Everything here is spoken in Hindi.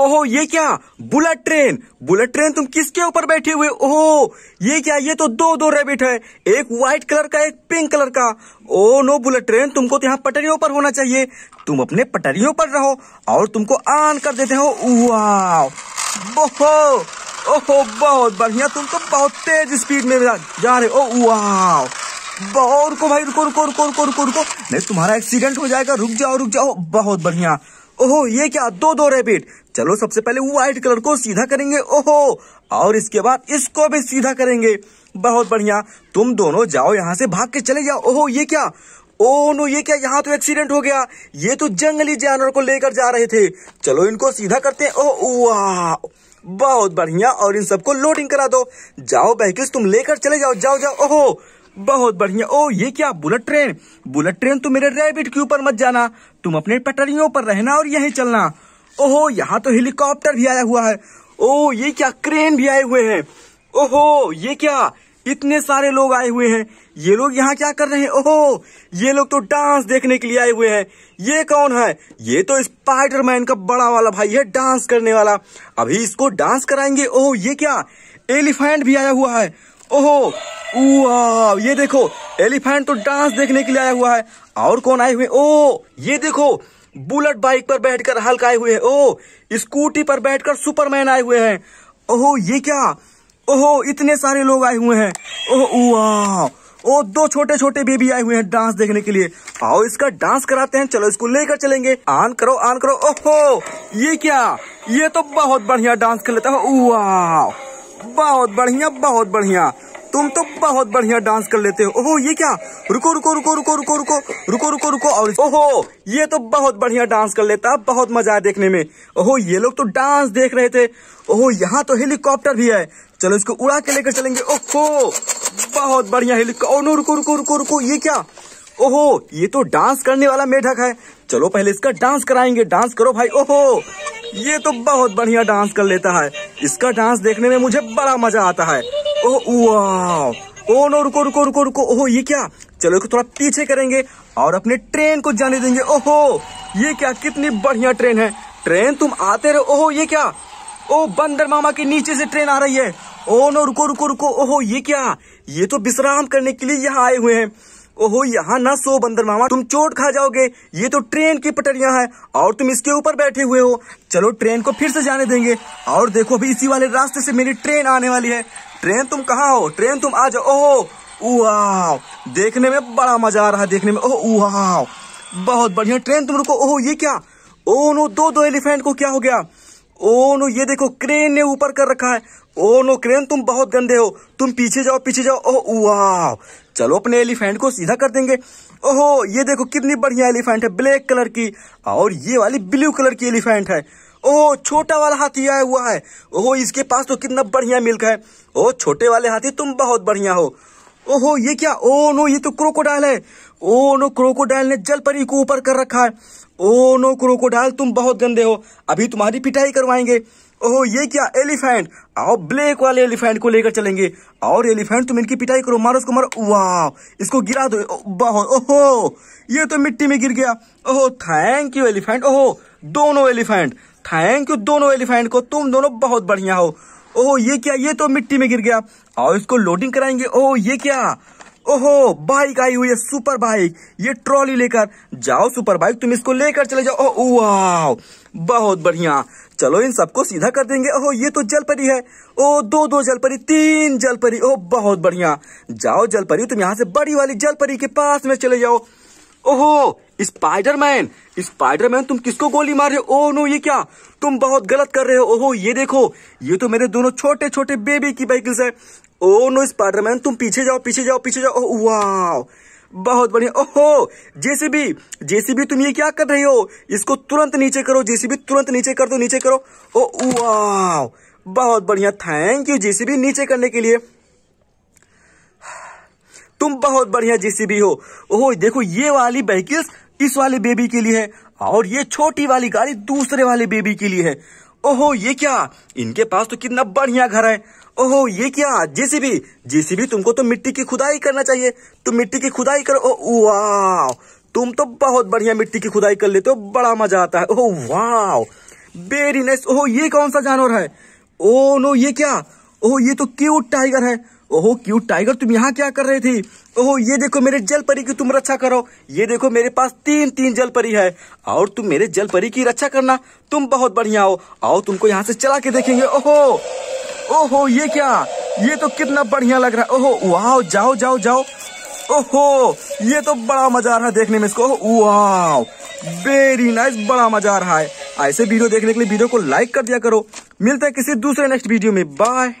ओहो ये क्या बुलेट ट्रेन बुलेट ट्रेन तुम किसके ऊपर बैठे हुए ओहो ये क्या ये तो दो दो रेबिट है एक व्हाइट कलर का एक पिंक कलर का ओ नो बुलेट ट्रेन तुमको तो यहाँ पटरियों पर होना चाहिए तुम अपने पटरियों पर रहो और तुमको आन कर देते हो ओहो ओहो बहुत बढ़िया तुम तो बहुत तेज स्पीड में जा रहे हो वाह और को भाई रुको रुको रुको रुको रुको रुको नहीं तुम्हारा एक्सीडेंट हो जाएगा रुक जाओ रुक जाओ बहुत बढ़िया ओहो ये क्या दो दो रेबिट चलो सबसे पहले व्हाइट कलर को सीधा करेंगे ओहो और इसके बाद इसको भी सीधा करेंगे बहुत बढ़िया तुम दोनों जाओ यहाँ से भाग के चले जाओ ओहो ये क्या ओ नो ये क्या यहाँ तो एक्सीडेंट हो गया ये तो जंगली जानवर को लेकर जा रहे थे चलो इनको सीधा करते हैं ओ वाह बहुत बढ़िया और इन सबको लोडिंग करा दो जाओ बहकिस तुम लेकर चले जाओ जाओ जाओ ओहो बहुत बढ़िया ओ ये क्या बुलेट ट्रेन बुलेट ट्रेन तो मेरे रेबिट के ऊपर मत जाना तुम अपने पटरियों पर रहना और यहीं चलना ओहो यहाँ तो हेलीकॉप्टर भी आया हुआ है ओ ये क्या क्रेन भी आए हुए हैं ओहो ये क्या इतने सारे लोग आए हुए हैं ये लोग यहाँ क्या कर रहे हैं ओहो ये लोग तो डांस देखने के लिए आए हुए हैं ये कौन है ये तो स्पाइडरमैन का बड़ा वाला भाई है डांस करने वाला अभी इसको डांस कराएंगे ओहो ये क्या एलिफेंट भी आया हुआ है ओहो वाह ये देखो एलिफेंट तो डांस देखने के लिए आया हुआ है और कौन आए हुए ओ ये देखो बुलेट बाइक पर बैठकर हल्क आए हुए हैं ओ स्कूटी पर बैठकर सुपरमैन आए हुए हैं ओहो ये क्या ओहो इतने सारे लोग आए हुए हैं ओह वाह ओ दो छोटे छोटे बेबी आए हुए हैं डांस देखने के लिए आओ इसका डांस कराते हैं चलो इसको लेकर चलेंगे आन करो आन करो ओहो ये क्या ये तो बहुत बढ़िया डांस कर लेता है वाह बहुत बढ़िया बहुत बढ़िया तुम तो बहुत बढ़िया डांस कर लेते हो ओहो ये क्या रुको रुको रुको रुको रुको रुको रुको रुको रुको और ओहो ये तो बहुत बढ़िया डांस कर लेता बहुत मजा आया देखने में ओहो ये लोग तो डांस देख रहे थे ओहो यहाँ तो हेलीकॉप्टर भी है चलो इसको उड़ा के लेकर चलेंगे ओहो बहुत बढ़िया हेलीकॉप्टर रुको रुको रुको रुको ये क्या ओहो ये तो डांस करने वाला मेढक है चलो पहले इसका डांस कराएंगे डांस करो भाई ओहो ये तो बहुत बढ़िया डांस कर लेता है इसका डांस देखने में मुझे बड़ा मजा आता है ओह वाह ओ नो रुको रुको रुको रुको ओहो ये क्या चलो इसको थोड़ा पीछे करेंगे और अपने ट्रेन को जाने देंगे ओहो ये क्या कितनी बढ़िया ट्रेन है ट्रेन तुम आते रहो ओहो ये क्या ओ बंदर मामा के नीचे से ट्रेन आ रही है ओ नो रुको रुको रुको ओहो ये क्या ये तो विश्राम करने के लिए यहाँ आए हुए हैं ओहो यहाँ ना सो बंदर मामा तुम चोट खा जाओगे ये तो ट्रेन की पटरिया है और तुम इसके ऊपर बैठे हुए हो चलो ट्रेन को फिर से जाने देंगे और देखो अभी इसी वाले रास्ते से मेरी ट्रेन आने वाली है ट्रेन तुम कहाँ हो ट्रेन तुम आ जाओ ओहो वाह देखने में बड़ा मजा आ रहा है देखने में ओह वाह बहुत बढ़िया ट्रेन तुम रुको ओहो ये क्या ओ नो दो दो एलिफेंट को क्या हो गया ओ नो ये देखो क्रेन ने ऊपर कर रखा है ओ नो क्रेन तुम बहुत गंदे हो तुम पीछे जाओ पीछे जाओ ओह वाह चलो अपने एलिफेंट को सीधा कर देंगे ओहो ये देखो कितनी बढ़िया एलिफेंट है ब्लैक कलर की और ये वाली ब्लू कलर की एलिफेंट है ओह छोटा वाला हाथी आया हुआ है ओहो इसके पास तो कितना बढ़िया मिल्क है ओह छोटे वाले हाथी तुम बहुत बढ़िया हो ओहो ये क्या ओ नो ये तो क्रोकोडाइल है ओ नो क्रोकोडाइल ने जल परी को ऊपर कर रखा है ओ नो क्रोकोडाइल तुम बहुत गंदे हो अभी तुम्हारी पिटाई करवाएंगे ओह ये क्या एलिफेंट आओ ब्लैक वाले एलिफेंट को लेकर चलेंगे और एलिफेंट तुम इनकी पिटाई करो मारो उसको मारो वाह इसको गिरा दो बहुत ओहो ये तो मिट्टी में गिर गया ओहो थैंक यू एलिफेंट ओहो दोनों एलिफेंट थैंक यू दोनों एलिफेंट को तुम दोनों बहुत बढ़िया हो ओहो ये क्या ये तो मिट्टी में गिर गया और इसको लोडिंग कराएंगे ओह ये क्या ओहो बाइक आई हुई है सुपर बाइक ये ट्रॉली लेकर जाओ सुपर बाइक तुम इसको लेकर चले जाओ ओ वाह बहुत बढ़िया चलो इन सबको सीधा कर देंगे ओहो ये तो जलपरी है ओ दो दो जलपरी तीन जलपरी ओ बहुत बढ़िया जाओ जलपरी तुम यहाँ से बड़ी वाली जलपरी के पास में चले जाओ ओहो स्पाइडरमैन स्पाइडरमैन तुम किसको गोली मार रहे हो ओ नो ये क्या तुम बहुत गलत कर रहे हो ओहो ये देखो ये तो मेरे दोनों छोटे छोटे बेबी की बाइकिल्स है ओ नो स्पाइडरमैन तुम पीछे जाओ पीछे जाओ पीछे जाओ वाह oh, बहुत बढ़िया ओहो oh, जेसीबी जेसीबी तुम ये क्या कर रही हो इसको तुरंत नीचे करो जेसीबी तुरंत नीचे कर दो नीचे करो ओ oh, वाह बहुत बढ़िया थैंक यू जेसीबी नीचे करने के लिए तुम बहुत बढ़िया जेसीबी हो ओहो देखो ये वाली व्हीकल्स इस वाले बेबी के लिए है और ये छोटी वाली गाड़ी दूसरे वाले बेबी के लिए है ओहो ये क्या इनके पास तो कितना बढ़िया घर है ओहो ये क्या जेसीबी जेसीबी तुमको तो मिट्टी की खुदाई करना चाहिए तुम मिट्टी की खुदाई करो वाह तुम तो बहुत बढ़िया मिट्टी की खुदाई कर लेते हो बड़ा मजा आता है ओह वाह वेरी नाइस ओहो ये कौन सा जानवर है ओ नो ये क्या ओह ये तो क्यूट टाइगर है ओहो क्यूट टाइगर तुम यहाँ क्या कर रहे थे ओहो ये देखो मेरे जल परी की तुम रक्षा करो ये देखो मेरे पास तीन तीन जल परी है और तुम मेरे जल परी की रक्षा करना तुम बहुत बढ़िया हो आओ तुमको यहाँ से चला के देखेंगे ओहो ओहो ये क्या ये तो कितना बढ़िया लग रहा है ओहो वाह जाओ जाओ जाओ ओहो ये तो बड़ा मजा आ रहा है देखने में इसको वाह वेरी नाइस बड़ा मजा आ रहा है ऐसे वीडियो देखने के लिए वीडियो को लाइक कर दिया करो मिलता है किसी दूसरे नेक्स्ट वीडियो में बाय